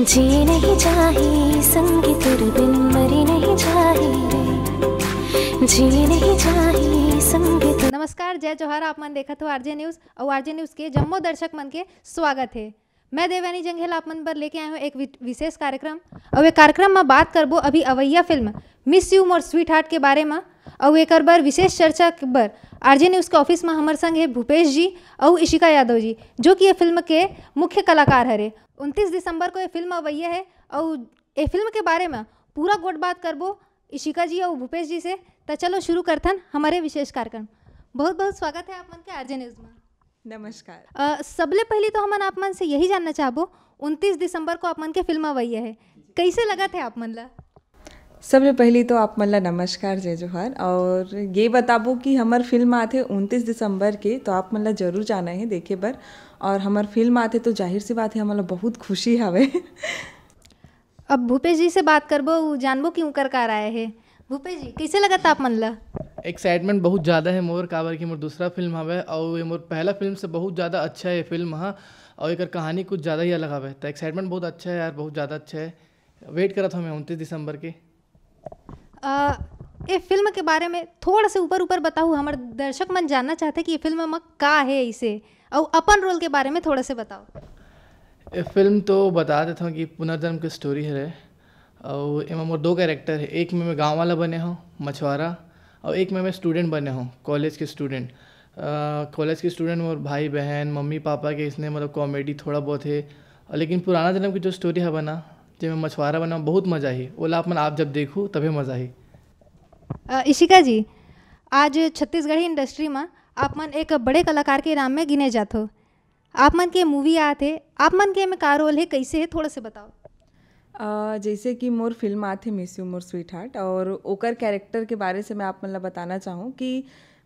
जी नहीं चाहिए संग तेरे बिन मरी नहीं चाहिए जी नहीं चाहिए संग नमस्कार जय जोहर आप मन देखत हो आरजे न्यूज और आरजे न्यूज के जम्मो दर्शक मन के स्वागत है मैं देवयानी जंगेल आप मन पर लेके आया हूँ एक विशेष कार्यक्रम और एक कार्यक्रम में बात करबो अभी अवैया film miss you more sweetheart के बारे में और एक बार विशेष चर्चा पर आरजे न्यूज़ के ऑफिस में हमारे संग है भूपेश जी और इशिका यादव जी जो कि ये फिल्म के मुख्य कलाकार हरे उनतीस दिसंबर को ये फिल्म अवैया है और ये फिल्म के बारे में पूरा गोट बात करबो इशिका जी और भूपेश जी से तो चलो शुरू करथन हमारे विशेष कार्यक्रम बहुत बहुत स्वागत है आप मन के आरजे न्यूज़ में नमस्कार सबले पहले तो हमन आप मन से यही जानना चाहबो 29 दिसंबर को आप मन के फिल्म आवई है कैसे लगा थे आप मन ला सबले पहली तो आप मतलब नमस्कार जय जोहर और ये बताबो कि हमार फिल्म आते उनतीस दिसंबर के तो आप मतलब जरूर जाना है देखे पर और हमार फिल्म आते तो जाहिर सी बात है हमारा बहुत खुशी हवे अब भूपेश जी से बात करबो जानबो कि कर कर आए है भूपेश जी कैसे लगा था आप मन ला एक्साइटमेंट बहुत ज़्यादा है मोर काबर की मोर दूसरा फिल्म हवे और ये मोर पहला फिल्म से बहुत ज़्यादा अच्छा है फिल्म हाँ और एक कहानी कुछ ज़्यादा ही अलग हवे तो एक्साइटमेंट बहुत अच्छा है यार बहुत ज़्यादा अच्छा है वेट करा था मैं उनतीस दिसंबर के ये फिल्म के बारे में थोड़ा से ऊपर ऊपर बताऊँ हमारे दर्शक मन जानना चाहते कि ये फिल्म में का है इसे और अपन रोल के बारे में थोड़ा से बताओ ये फिल्म तो बता देता हूँ कि पुनर्जन्म की स्टोरी है और एम मोर दो कैरेक्टर है एक में मैं गाँव वाला बने हूँ मछुआरा और एक में मैं स्टूडेंट बने हूँ कॉलेज के स्टूडेंट कॉलेज के स्टूडेंट और भाई बहन मम्मी पापा के इसने मतलब कॉमेडी थोड़ा बहुत है लेकिन पुराना जन्म की जो स्टोरी है बना जो मैं मछुआरा बना बहुत मज़ा ही ओला अपन आप जब देखूँ तभी मज़ा ही इशिका जी आज छत्तीसगढ़ी इंडस्ट्री में आप मन एक बड़े कलाकार के नाम में गिने जाते हो आप मन के मूवी आते आप मन के में का रोल है कैसे है थोड़ा से बताओ जैसे कि मोर फिल्म आथे miss you more sweetheart और ओकर कैरेक्टर के बारे से मैं आप मतलब बताना चाहूँ कि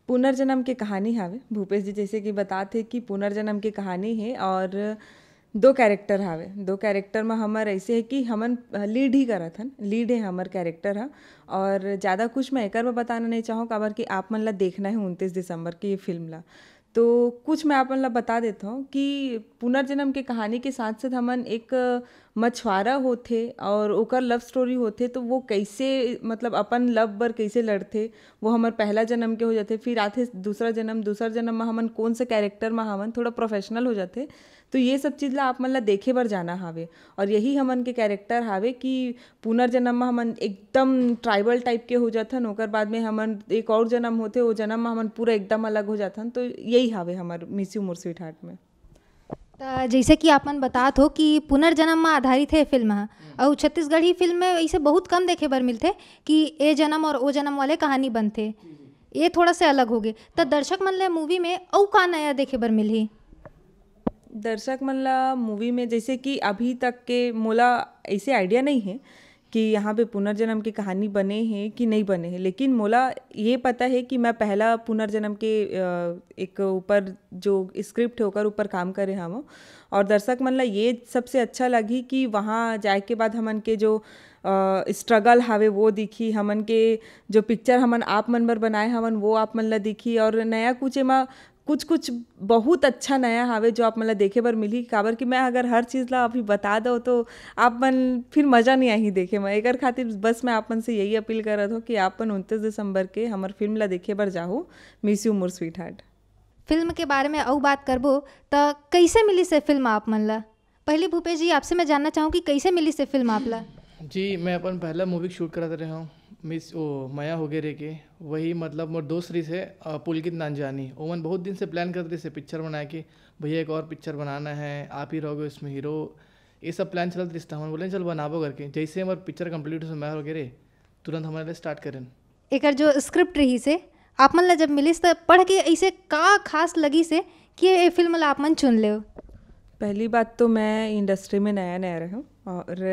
पुनर्जन्म के कहानी हावे भूपेश जी जैसे कि बताते कि पुनर्जन्म के कहानी है और दो कैरेक्टर हावे दो कैरेक्टर में हमर ऐसे है कि हमन लीड ही करत हन लीड है हमर कैरेक्टर है और ज़्यादा कुछ मैं एक बताना नहीं चाहूँ काबर कि आप मतलब देखना है उनतीस दिसंबर की ये फिल्म ला तो कुछ मैं आप मतलब बता देता हूँ कि पुनर्जन्म के कहानी के साथ साथ हमन एक मछुआरा होते और ओकर लव स्टोरी होते तो वो कैसे मतलब अपन लव पर कैसे लड़ते वो हमार पहला जन्म के हो जाते फिर आते दूसरा जन्म दूसरा जन्म में हमन कौन से कैरेक्टर में हमन थोड़ा प्रोफेशनल हो जाते तो ये सब चीज़ ला आप मतलब देखे बर जाना हावे और यही हमन के कैरेक्टर हावे कि पुनर्जन्म में हमन एकदम ट्राइबल टाइप के हो जाथन ओकर बाद में हमन एक और जन्म होते वो जन्म में हमन पूरा एकदम अलग हो जाथन तो यही हावे हमार मिस्यू मोर स्वीट में जैसे कि आप मन बता हो कि पुनर्जन्म में आधारित है फिल्म है और हम्म। छत्तीसगढ़ी फिल्म में ऐसे बहुत कम देखे बर मिलते कि ए जन्म और ओ जन्म वाले कहानी बनते हम्म। ये थोड़ा से अलग हो गए तो दर्शक मन ले मूवी में औ का नया देखे बर मिली दर्शक मन ला मूवी में जैसे कि अभी तक के मोला ऐसे आइडिया नहीं है कि यहाँ पे पुनर्जन्म की कहानी बने हैं कि नहीं बने हैं लेकिन मोला ये पता है कि मैं पहला पुनर्जन्म के एक ऊपर जो स्क्रिप्ट होकर ऊपर काम करे हम और दर्शक मन ला ये सबसे अच्छा लगी कि वहाँ जाए के बाद हमन के जो स्ट्रगल हावे वो दिखी हमन के जो पिक्चर हमन आप मन पर बनाए हमन वो आप मन ला दिखी और नया कुछ एमा कुछ कुछ बहुत अच्छा नया हावे जो आप मतलब देखे पर मिली काबर कि मैं अगर हर चीज़ ला अभी बता दो तो आप मन फिर मज़ा नहीं आई देखे मैं एक खातिर बस मैं आपन से यही अपील कर रहा था कि मन उनतीस दिसंबर के हमार फिल्म ला देखे पर जाहो miss you more sweetheart film के बारे में और बात करबो तो कैसे मिली से फिल्म आप मन ला पहले भूपेश जी आपसे मैं जानना चाहूँ कि कैसे मिली से फिल्म आप ला जी मैं अपन पहला मूवी शूट कराते रहा हूँ मिस ओ माया होगेरे के वही मतलब मोर रही से पुलकित नानजानी ओमन बहुत दिन से प्लान करते से पिक्चर बनाए के भैया एक और पिक्चर बनाना है आप ही रहोगे उसमें हीरो ये सब प्लान चलते रिश्ते हमन बोले चल बनाबो करके जैसे हमारे पिक्चर कम्प्लीट हो माया रे तुरंत हमारे लिए स्टार्ट करें एक जो स्क्रिप्ट रही से आप मन ला जब मिली तो पढ़ के ऐसे का खास लगी से कि ये फिल्म ला आप मन चुन ले पहली बात तो मैं इंडस्ट्री में नया नया रहूँ हूँ और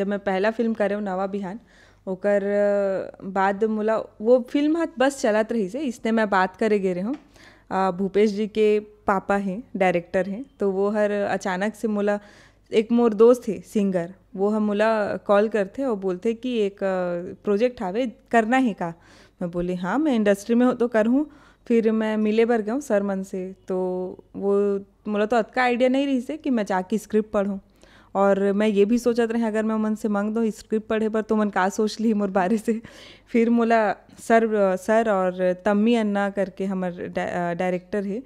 जब मैं पहला फिल्म कर रही हूँ नवा बिहान ओकर बाद मोला वो फिल्म हाथ बस चलत रही से इसने मैं बात करे गे रहे हूँ भूपेश जी के पापा हैं डायरेक्टर हैं तो वो हर अचानक से मोला एक मोर दोस्त है सिंगर वो हम मोला कॉल करते और बोलते कि एक प्रोजेक्ट आवे करना है का मैं बोली हाँ मैं इंडस्ट्री में हो तो करूँ फिर मैं मिले गया हूँ सर मन से तो वो मोला तो अतका आइडिया नहीं रही से कि मैं जाके स्क्रिप्ट पढ़ूँ और मैं ये भी सोचत रहें अगर मैं मन से मांग दो स्क्रिप्ट पढ़े पर तो मन का सोच ली मोर बारे से फिर मोला सर सर और तम्मी अन्ना करके हमार डायरेक्टर है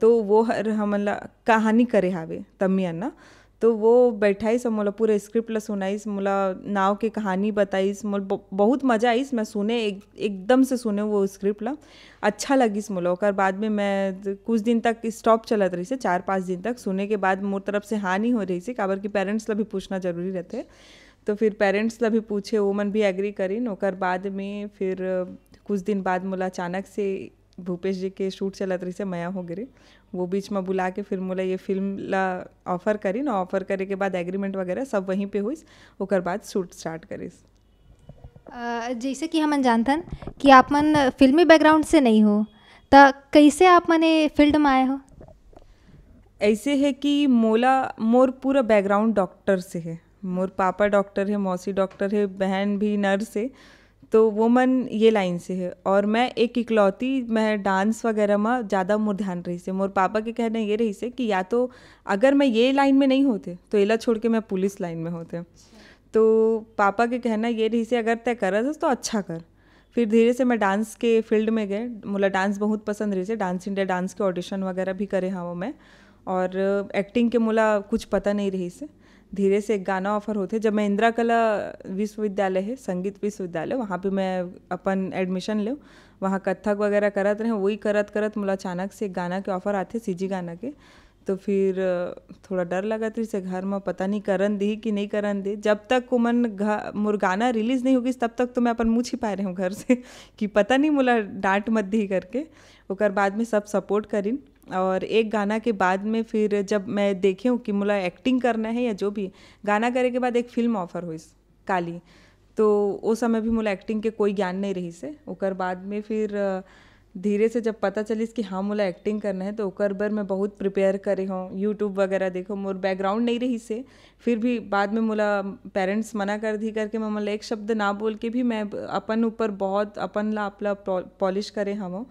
तो वो हर हमला कहानी करे हावे तम्मी अन्ना तो वो बैठाइस और मोला मतलब पूरा स्क्रिप्ट ला सुनाइस मोला मतलब नाव के कहानी बताइस मोल मतलब बहुत मजा आइस मैं सुने एक एकदम से सुने वो स्क्रिप्ट ला अच्छा लगीस मोला और बाद में मैं कुछ दिन तक स्टॉप चलत रही से चार पाँच दिन तक सुने के बाद मोर तरफ से हानि हो रही थी काबर की पेरेंट्स ला भी पूछना जरूरी रहते तो फिर पेरेंट्स ला भी पूछे वो मन भी एग्री करीन और बाद में फिर कुछ दिन बाद मोला अचानक से भूपेश जी के शूट चलत रही से मया हो गिरी वो बीच में बुला के फिर मोला ये फिल्म ला ऑफर करी ना ऑफर करे के बाद एग्रीमेंट वगैरह सब वहीं पे हुई ओकर बाद शूट स्टार्ट करीस जैसे कि हमन जानथन कि आप मन फिल्मी बैकग्राउंड से नहीं हो तो कैसे आप मन फील्ड में आए हो ऐसे है कि मोला मोर पूरा बैकग्राउंड डॉक्टर से है मोर पापा डॉक्टर है मौसी डॉक्टर है बहन भी नर्स है तो मन ये लाइन से है और मैं एक इकलौती मैं डांस वगैरह में ज़्यादा मोर ध्यान रही से मोर पापा के कहना ये रही से कि या तो अगर मैं ये लाइन में नहीं होते तो एला छोड़ के मैं पुलिस लाइन में होते तो पापा के कहना ये रही से अगर तय कर तो अच्छा कर फिर धीरे से मैं डांस के फील्ड में गए मुला डांस बहुत पसंद रही से डांस इंडिया डांस के ऑडिशन वगैरह भी करे हाँ वो मैं और एक्टिंग के मुला कुछ पता नहीं रही से धीरे से एक गाना ऑफर होते जब मैं इंदिरा कला विश्वविद्यालय है संगीत विश्वविद्यालय वहाँ पे मैं अपन एडमिशन लूँ वहाँ कथक वगैरह करत रहे वही करत करत मुला अचानक से गाना के ऑफर आते सीजी गाना के तो फिर थोड़ा डर लगा थी तो से घर में पता नहीं करन दी कि नहीं करण दी जब तक कुमन गाना रिलीज नहीं होगी तब तक तो मैं अपन मुँह छिपा रही हूँ घर से कि पता नहीं मुला डांट मत दी करके ओकर बाद में सब सपोर्ट करीन और एक गाना के बाद में फिर जब मैं देखी हूँ कि मुला एक्टिंग करना है या जो भी गाना करे के बाद एक फिल्म ऑफर हुई काली तो उस समय भी मुला एक्टिंग के कोई ज्ञान नहीं रही से ओकर बाद में फिर धीरे से जब पता चलिस कि हाँ मोला एक्टिंग करना है तो ओकर बर मैं बहुत प्रिपेयर करे हूँ यूट्यूब वगैरह देखो मोर बैकग्राउंड नहीं रही से फिर भी बाद में मोला पेरेंट्स मना कर दी करके मैं मोला एक शब्द ना बोल के भी मैं अपन ऊपर बहुत अपन ला अपला पॉलिश करे हम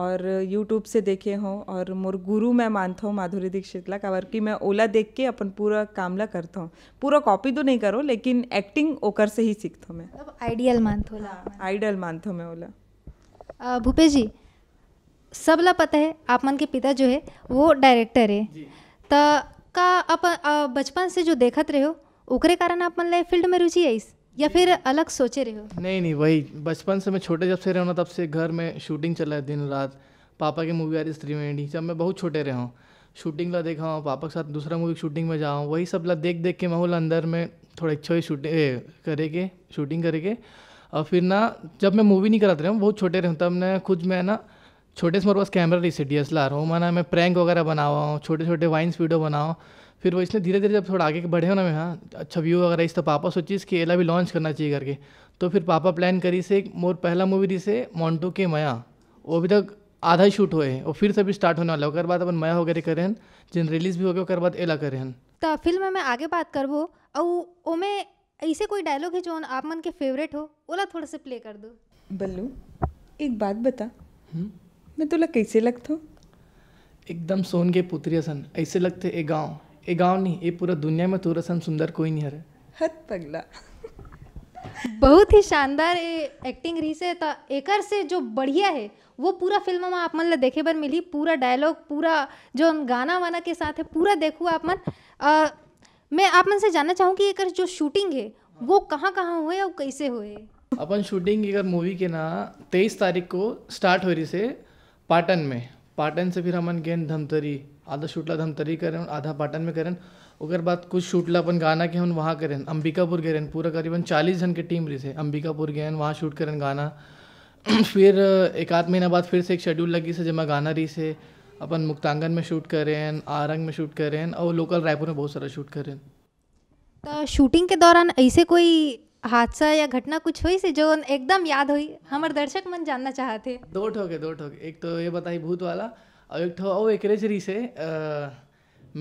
और यूट्यूब से देखे हों और मोर गुरु मैं मानता हूँ माधुरी दीक्षित ला का कि मैं ओला देख के अपन पूरा कामला करता हूँ पूरा कॉपी तो नहीं करो लेकिन एक्टिंग ओकर से ही सीखता हूँ मैं आइडियल मतलब मानता हूँ आइडियल हाँ, मानता हूँ मैं ओला भूपेश जी सबला पता है आप मन के पिता जो है वो डायरेक्टर है तो का आप बचपन से जो देखत रहे हो उकरे कारण आप मन फील्ड में रुचि आई या फिर अलग सोचे रहे हो नहीं नहीं वही बचपन से मैं छोटे जब से रहा हूँ तब से घर में शूटिंग चला है दिन रात पापा की मूवी आ रही त्रिवेणी जब मैं बहुत छोटे रहा हूँ शूटिंग ला देखा हूँ पापा के साथ दूसरा मूवी शूटिंग में जाऊँ वही सब ला देख देख के माहौल अंदर में थोड़ा इच्छा हुई शूटिंग करे के शूटिंग करे के और फिर ना जब मैं मूवी नहीं कराते रहा हूँ बहुत छोटे रहूँ तब मैं खुद मैं ना छोटे से मेरे पास कैमरा रही से डी एस एल आर हो माना मैं प्रैंक वगैरह बनावा हूँ छोटे छोटे वाइन्स वीडियो बनाओ फिर वो इसने धीरे धीरे जब थोड़ा आगे बढ़े हो ना मैं हाँ अच्छा व्यू वगैरह इस तो पापा सोची इसकी एला भी लॉन्च करना चाहिए करके तो फिर पापा प्लान करी से मोर पहला मूवी दी से मोन्टू के मया वो अभी तक आधा ही शूट हुए और फिर से अभी स्टार्ट होने वाला है बाद अपन मया वगैरह करे हैं जिन रिलीज भी हो गया बाद एला करे हैं तो फिल्म में आगे बात करबो और में ऐसे कोई डायलॉग है जो आप मन के फेवरेट हो ओला थोड़ा से प्ले कर दो बल्लू एक बात बता हुँ? हम्म। मैं तुला कैसे लगतो एकदम सोन के पुत्री असन ऐसे लगते ए गांव ए गांव नहीं ये पूरा दुनिया में तुर असन सुंदर कोई नहीं हरे हद पगला बहुत ही शानदार एक्टिंग रही से त एकर से जो बढ़िया है वो पूरा फिल्म में आप मन ला देखे बर मिली पूरा डायलॉग पूरा जो गाना वाना के साथ है पूरा देखू आप मन आ, मैं आप मन से जानना चाहूँ कि एकर जो शूटिंग है वो कहाँ कहाँ हुए और कैसे हुए अपन शूटिंग एकर मूवी के ना तेईस तारीख को स्टार्ट हो रही से पाटन में पाटन से फिर हमन गेंद धमतरी आधा शूटला धमतरी करें आधा पाटन में करें उगर बाद कुछ शूटला अपन गाना के हम वहाँ करें अंबिकापुर गए पूरा करीबन चालीस जन के टीम रही थे अंबिकापुर गए वहाँ शूट करें गाना फिर एक आध महीना बाद फिर से एक शेड्यूल लगी से जमा गाना रही से अपन मुक्तांगन में शूट करें आरंग में शूट करें और लोकल रायपुर में बहुत सारा शूट करें तो शूटिंग के दौरान ऐसे कोई हादसा या घटना कुछ हुई से जो एकदम याद हुई हमारे दर्शक मन जानना चाहते दो ठोके दो ठोके एक तो ये बताई भूत वाला और एक ठो एक एकरे जरी से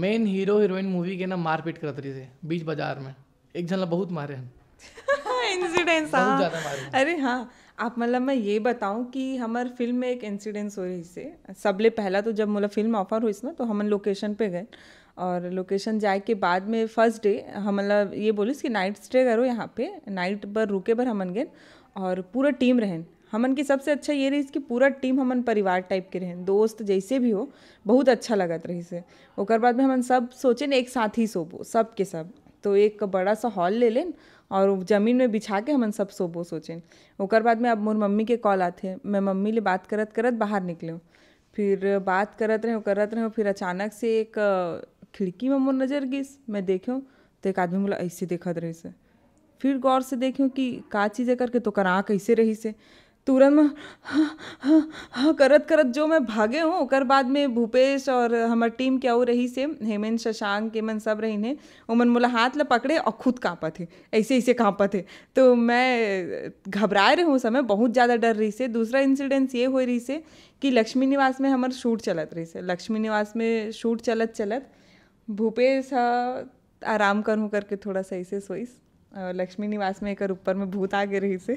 मेन हीरो हीरोइन मूवी के ना मारपीट करत रही से बीच बाजार में एक जन बहुत मारे हम इंसिडेंट्स हाँ अरे हाँ आप मतलब मैं ये बताऊं कि हमारे फिल्म में एक इंसिडेंस हो रही से सबले पहला तो जब मतलब फिल्म ऑफर हुई ना तो हम लोकेशन पे गए और लोकेशन जाए के बाद में फर्स्ट डे हम मतलब ये बोलिस कि नाइट स्टे करो यहाँ पे नाइट पर रुके पर हमन गेन और पूरा टीम रहन हमन की सबसे अच्छा ये रही कि पूरा टीम हमन परिवार टाइप के रहें दोस्त जैसे भी हो बहुत अच्छा लगत रही से ओकर बाद में हमन सब सोचे एक साथ ही सोबो सब के सब तो एक बड़ा सा हॉल ले लें और ज़मीन में बिछा के हमन सब सोबो सोचें ओकर बाद में अब मोर मम्मी के कॉल आते मैं मम्मी ले बात करत करत बाहर निकले फिर बात करत रहे करत रहे फिर अचानक से एक खिड़की में मोर नज़र गिस मैं देखूँ तो एक आदमी मोला ऐसे देखत से फिर गौर से देखूँ कि का चीज़ करके तो करा कैसे रही से तुरंत में हाँ, हाँ, हाँ करत करत जो मैं भागे हूँ ओकर बाद में भूपेश और हमार टीम के और रही से हेमंत शशांक मन सब रही ने उमन मोला हाथ ला पकड़े और खुद काँपत थे ऐसे ऐसे काँपत थे तो मैं घबराए रही हूँ समय बहुत ज़्यादा डर रही से दूसरा इंसिडेंस ये हो रही से कि लक्ष्मी निवास में हमारे शूट चलत रही से लक्ष्मी निवास में शूट चलत चलत भूपे सा आराम करूँ करके थोड़ा सही से सोईस लक्ष्मी निवास में एक ऊपर में भूत आ गए रही से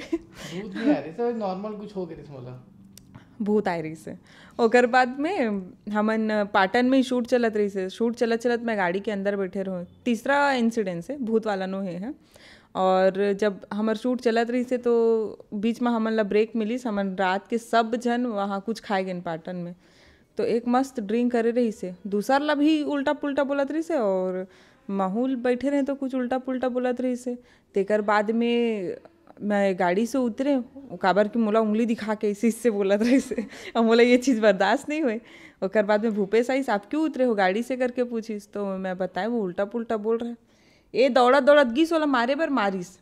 नॉर्मल कुछ हो गए भूत आ रही से और बाद में हमन पाटन में शूट चलत रही से शूट चलत चलत मैं गाड़ी के अंदर बैठे रहूँ तीसरा इंसिडेंस है भूत वाला नो है, है। और जब हमार शूट चलत रही से तो बीच में हमन ला ब्रेक मिली हमन रात के सब जन वहाँ कुछ खाए गए पाटन में तो एक मस्त ड्रिंक करे रही से दूसर ला भी उल्टा पुल्टा बोलत रही से और माहौल बैठे रहे तो कुछ उल्टा पुल्टा बोलत रही से तेकर बाद में मैं गाड़ी से उतरे काबर की मोला उंगली दिखा के इसी से बोलत रही से और मोला ये चीज़ बर्दाश्त नहीं हुई और बाद में भूपेश आई आप क्यों उतरे हो गाड़ी से करके पूछिस तो मैं बताए वो उल्टा पुल्टा बोल रहा है ये दौड़त दौड़त गीस वाला मारे पर मारिस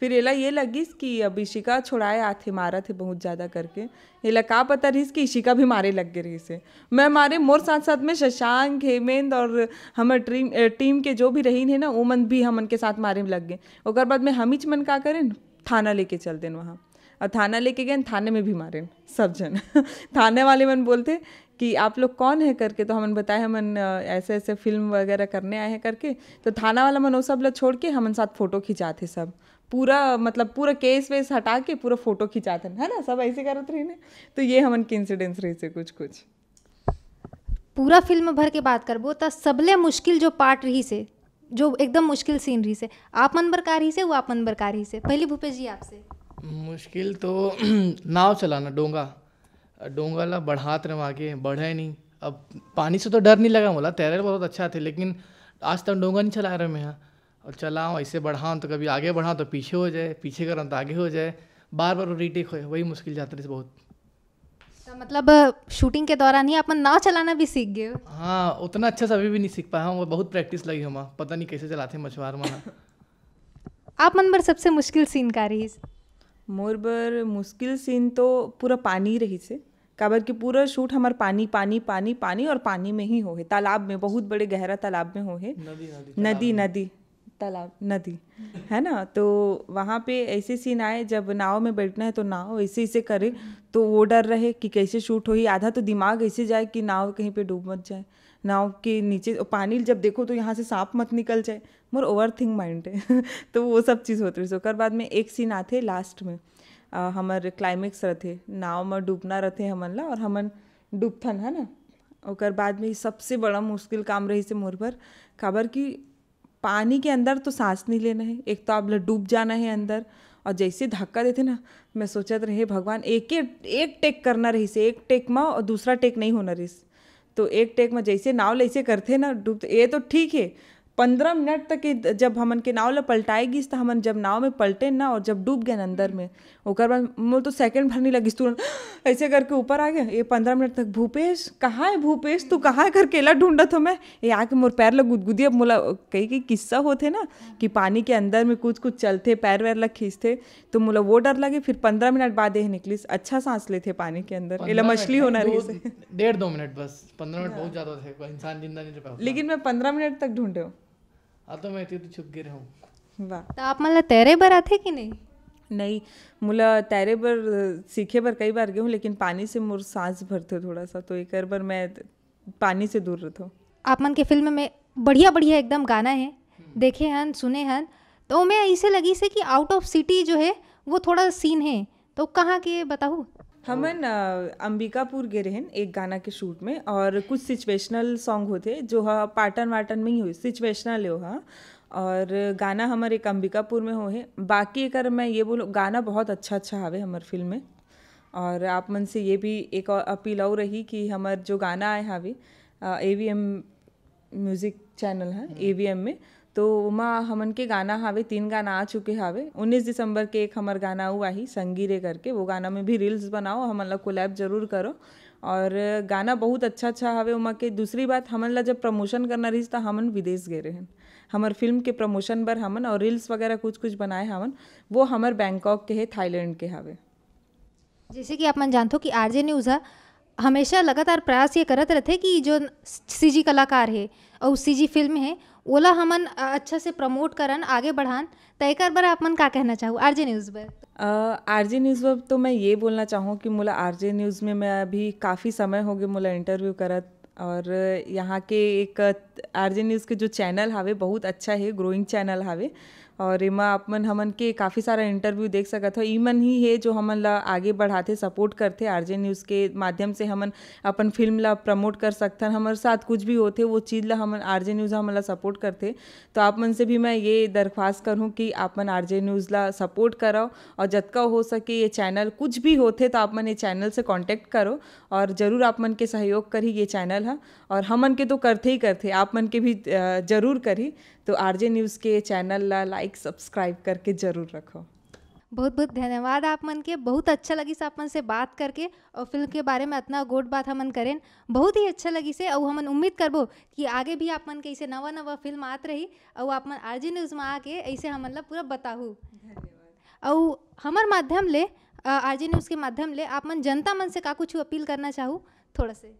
फिर एला ये लगिस कि अब इशिका छोड़ाए आथे मारा थे बहुत ज़्यादा करके एला का पता रहीस कि इशिका भी मारे लग गए रही से मैं मारे मोर साथ साथ में शशांक हेमेंद और हमारे टीम टीम के जो भी रहीन है ना मन भी हमन के साथ मारे में लग गए और बाद में हमीच मन का करें थाना लेके चल देन वहाँ और थाना लेके गए थाने में भी मारे सब जन थाने वाले मन बोलते कि आप लोग कौन है करके तो हमने बताया हमन ऐसे ऐसे फिल्म वगैरह करने आए हैं करके तो थाना वाला मन वो सब लोग छोड़ के हमन साथ फ़ोटो खिंचा थे सब पूरा मतलब पूरा केस वेस हटा के पूरा फ़ोटो खिंचा थे है ना सब ऐसे करत रही तो ये हमन के इंसिडेंस रही से कुछ कुछ पूरा फिल्म भर के बात करबो तो सबले मुश्किल जो पार्ट रही से जो एकदम मुश्किल सीन रही से आप मन बरकार ही से वो आप मन बरकार ही से पहले भूपेश जी आपसे मुश्किल तो नाव चलाना डोंगा डोंगाला बढ़ात रहे वहाँ के बढ़ा ही नहीं अब पानी से तो डर नहीं लगा बोला तैरे बहुत अच्छा थे लेकिन आज तक डोंगा नहीं चला रहे मैं यहाँ और चलाऊँ ऐसे बढ़ाऊँ तो कभी आगे बढ़ाऊँ तो पीछे हो जाए पीछे कराऊँ तो आगे हो जाए बार बार रीटेक हो वही मुश्किल जाती रही बहुत तो मतलब शूटिंग के दौरान ही अपन नाव चलाना भी सीख गए हाँ उतना अच्छा से अभी भी नहीं सीख पाया हूँ बहुत प्रैक्टिस लगी हूँ पता नहीं कैसे चलाते मछुआर वहाँ आप मन पर सबसे मुश्किल सीन का रही मोर बर मुश्किल सीन तो पूरा पानी रही से काबर की पूरा शूट हमार पानी पानी पानी पानी और पानी में ही हो है तालाब में बहुत बड़े गहरा तालाब में है नदी नदी नदी तालाब नदी है ना तो वहाँ पे ऐसे सीन आए जब नाव में बैठना है तो नाव ऐसे ऐसे करे तो वो डर रहे कि कैसे शूट हो ही आधा तो दिमाग ऐसे जाए कि नाव कहीं पे डूब मत जाए नाव के नीचे पानी जब देखो तो यहाँ से सांप मत निकल जाए मोर ओवर थिंक माइंड है तो वो सब चीज़ होती है तो उसके बाद में एक सीन आते लास्ट में हमर क्लाइमेक्स रहते नाव में डूबना रहते हमन ला और हमन डूबथन है ना और बाद में सबसे बड़ा मुश्किल काम रही से मोर पर काबर कि पानी के अंदर तो सांस नहीं लेना है एक तो आप डूब जाना है अंदर और जैसे धक्का देते ना मैं सोचत रहे भगवान एक एक टेक करना रही से एक टेक में और दूसरा टेक नहीं होना रही तो एक टेक में जैसे नाव लैसे करते ना डूब ये तो ठीक है पंद्रह मिनट तक जब हमन के नाव ला पलटाएगी तो हमन जब नाव में पलटे ना और जब डूब गए अंदर में ओकर बाद मोल तो सेकंड भर नहीं लगी तुरंत हाँ, ऐसे करके ऊपर आ गया ये पंद्रह मिनट तक भूपेश कहाँ है भूपेश तू कहाँ करके अला ढूंढा था मैं ये आके मोर पैर ला गुदगुदी अब मोला कई कई किस्सा होते ना कि पानी के अंदर में कुछ कुछ चलते पैर वैर ला खींचते तो मोला वो डर लगे फिर पंद्रह मिनट बाद ये निकली अच्छा सांस लेते पानी के अंदर एला मछली होना रही डेढ़ दो मिनट बस पंद्रह मिनट हाँ। बहुत ज़्यादा थे इंसान जिंदा नहीं लेकिन मैं पंद्रह मिनट तक ढूंढे हूँ तो मैं तू चुप तो गे राहू वा तर तो आप मतलब तैरे बर आते कि नहीं नहीं मुला तैरे बर सीखे बर कई बार गई हूँ लेकिन पानी से मोर सांस भरते थोड़ा सा तो एक बार मैं पानी से दूर रहता हूँ आप मन के फिल्म में बढ़िया बढ़िया एकदम गाना है हम्म। देखे हन सुने हन तो मैं ऐसे लगी से कि आउट ऑफ सिटी जो है वो थोड़ा सीन है तो कहाँ के बताऊँ हमन अंबिकापुर गए रहन एक गाना के शूट में और कुछ सिचुएशनल सॉन्ग होते जो हा पाटन वाटन में ही हुए सिचुएशनल हो हा और गाना हमारे एक अंबिकापुर में हो है बाकी अगर मैं ये बोलूँ गाना बहुत अच्छा अच्छा आवे हमारे फिल्म में और आप मन से ये भी एक और अपील और रही कि हमार जो गाना आए हावे A V M music channel है ए वी एम में तो उमा हमन के गाना हावे तीन गाना आ चुके हावे 19 दिसंबर के एक हमर गाना हुआ ही संगीरे करके वो गाना में भी रील्स बनाओ हमन को लैब जरूर करो और गाना बहुत अच्छा अच्छा हवे उमा के दूसरी बात हमन ला जब प्रमोशन करना रही तो हमन विदेश गए रहन हमार फिल्म के प्रमोशन पर हमन और रील्स वगैरह कुछ कुछ बनाए हमन वो हमार बैंकॉक के है थाईलैंड के हावे जैसे कि आप मन जानते हो कि आरजे न्यूज़ है हमेशा लगातार प्रयास ये करते रहते कि जो सीजी कलाकार है और सीजी फिल्म है ओला हमन अच्छा से प्रमोट करन आगे बढ़ान तो एक बार आप मन का कहना चाहूँ आर जे न्यूज़ पर आर जे न्यूज़ पर तो मैं ये बोलना चाहूँ कि मुला आर जे न्यूज़ में मैं अभी काफ़ी समय हो गया मुला इंटरव्यू करत और यहाँ के एक आर जे न्यूज़ के जो चैनल हावे बहुत अच्छा है ग्रोइंग चैनल हावे और आप मन हमन के काफ़ी सारा इंटरव्यू देख सकत हो ईमन ही है जो हमन ला आगे बढ़ाते सपोर्ट करते आरजे न्यूज़ के माध्यम से हमन अपन फिल्म ला प्रमोट कर सकथन हमारे साथ कुछ भी होते वो चीज़ ला हमन आरजे न्यूज़ हमन ला सपोर्ट करते तो आप मन से भी मैं ये दरख्वास्त करूँ कि आप मन जे न्यूज़ ला सपोर्ट कराओ और जतका हो सके ये चैनल कुछ भी होते तो आप मन ये चैनल से कॉन्टेक्ट करो और ज़रूर आप मन के सहयोग करी ये चैनल है और हमन के तो करते ही करते आप मन के भी ज़रूर करी तो आरजे न्यूज़ के चैनल ला लाइक सब्सक्राइब करके ज़रूर रखो बहुत बहुत धन्यवाद आप मन के बहुत अच्छा लगी से आप मन से बात करके और फिल्म के बारे में इतना गोट बात हम करें बहुत ही अच्छा लगी से और हमन उम्मीद करबो कि आगे भी आप मन के ऐसे नवा नवा फिल्म आत रही और आप मन आरजे न्यूज़ में आके ऐसे हम मतलब पूरा बताहू और हमार माध्यम ले आरजे न्यूज़ के माध्यम ले आप मन जनता मन से का कुछ अपील करना चाहूँ थोड़ा से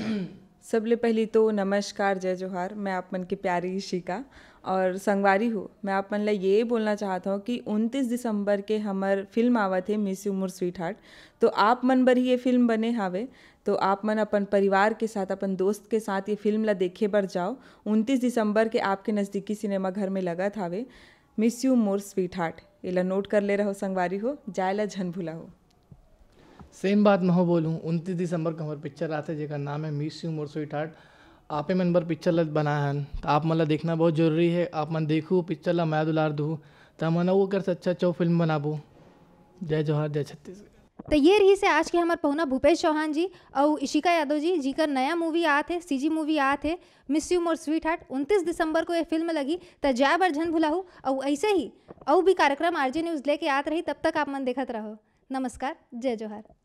सबले पहली तो नमस्कार जय जोहार मैं आप मन की प्यारी शिका और संगवारी हूँ मैं आप मन ला ये बोलना चाहता हूँ कि 29 दिसंबर के हमर फिल्म आवा थे मिस उमर स्वीट हार्ट तो आप मन भर ही ये फिल्म बने हावे तो आप मन अपन परिवार के साथ अपन दोस्त के साथ ये फिल्म ला देखे बर जाओ 29 दिसंबर के आपके नज़दीकी सिनेमा घर में लगा थावे miss you more sweetheart एला नोट कर ले रहो संगवारी हो जायला झन भुला हो सेम बात मैं बोलूँ उनतीस दिसंबर को हमारे पिक्चर आते जेका नाम है miss you more sweetheart आप मन बार पिक्चर ल बनाया है तो आप मतलब देखना बहुत जरूरी है आप मन देखू पिक्चर ला मैं दुलार दू तो मैं वो कर अच्छा चौ फिल्म बनाबू जय जोहार जय छत्तीसगढ़ तो ये रही से आज के हमारे पहुना भूपेश चौहान जी और इशिका यादव जी जी का नया मूवी आ थे जी मूवी आ थे miss you more sweetheart उनतीस दिसंबर को ये फिल्म लगी तो जय बार झन भुलाहू और ऐसे ही और भी कार्यक्रम आरजे न्यूज़ लेके आत रही तब तक आप मन देखत रहो नमस्कार जय जोहार